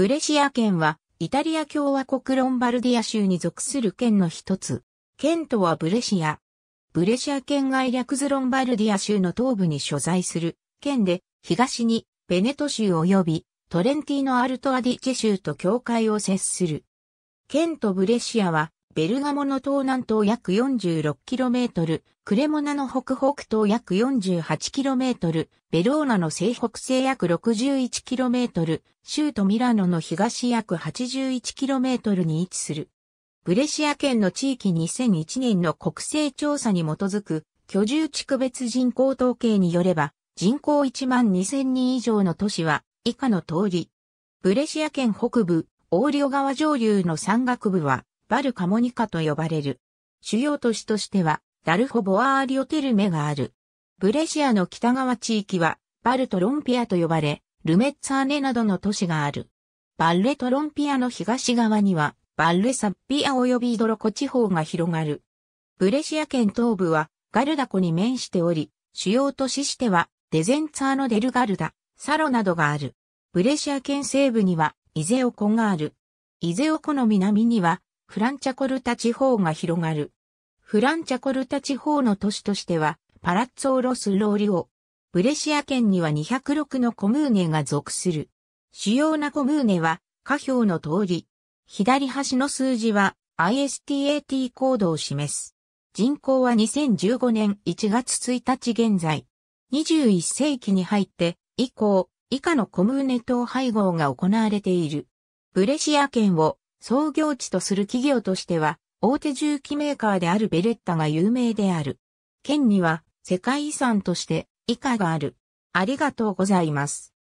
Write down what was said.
ブレシア県は、イタリア共和国ロンバルディア州に属する県の一つ。県とはブレシア。ブレシア県外略図ロンバルディア州の東部に所在する県で、東にベネト州及びトレンティーノ・アルトアディチェ州と境界を接する。県とブレシアはベルガモの東南東約 46km、クレモナの北北東約 48km、ベローナの西北西約 61km、州都ミラノの東約 81km に位置する。ブレシア県の地域2001年の国勢調査に基づく居住地区別人口統計によれば、人口1万2000人以上の都市は以下の通り。ブレシア県北部、オーリオ川上流の山岳部はバルカモニカと呼ばれる。主要都市としては、ダルホボアーリオテルメがある。ブレシアの北側地域は、バルトロンピアと呼ばれ、ルメッツァーネなどの都市がある。バルレトロンピアの東側には、バルレサッピア及びイドロコ地方が広がる。ブレシア県東部は、ガルダ湖に面しており、主要都市しては、デゼンツァーノデルガルダ、サロなどがある。ブレシア県西部には、イゼオ湖がある。イゼオ湖の南には、フランチャコルタ地方が広がる。フランチャコルタ地方の都市としては、パラッツォロスローリオ。ブレシア県には206のコムーネが属する。主要なコムーネは、下表の通り。左端の数字は ISTAT コードを示す。人口は2015年1月1日現在。21世紀に入って以降、以下のコムーネ島配合が行われている。ブレシア県を創業地とする企業としては、大手重機メーカーであるベレッタが有名である。県には世界遺産として以下がある。ありがとうございます。